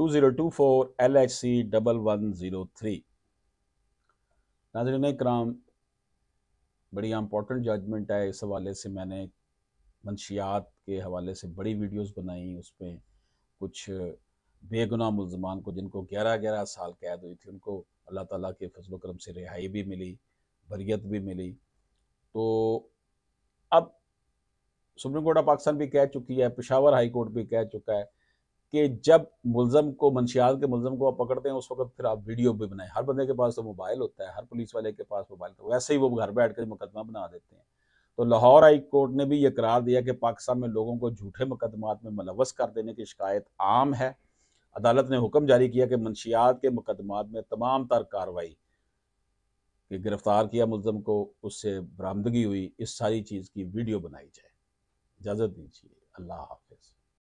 2024 LHC 1103 नाजरन कराम बड़ी important judgement है इस हवाले से मैंने मंशियात के हवाले से बड़ी वीडियोस बनाई उसमें कुछ बेगुनाह मुलजमान को जिनको ग्यारह ग्यारह साल कैद हुई थी उनको अल्लाह ताला के फजल करम से रिहाई भी मिली बरियत भी मिली तो अब सुप्रीम कोर्ट ऑफ पाकिस्तान भी कह चुकी है पिशावर हाई कोर्ट भी कह चुका है कि जब मुलम को मंशियात के मुलम को आप पकड़ते हैं उस वक्त फिर आप वीडियो भी बनाए हर बंदे के पास तो मोबाइल होता है हर पुलिस वाले के पास मोबाइल तो वैसे ही वो घर बैठ कर मुकदमा बना देते हैं तो लाहौर हाई कोर्ट ने भी ये करार दिया कि पाकिस्तान में लोगों को झूठे मुकदमात में मुलवस कर देने की शिकायत आम है अदालत ने हुक्म जारी किया कि मंशियात के मुकदमात में तमाम तर कार्रवाई कि गिरफ्तार किया मुलम को उससे बरामदगी हुई इस सारी चीज़ की वीडियो बनाई जाए इजाज़त दीजिए अल्लाह हाफिज़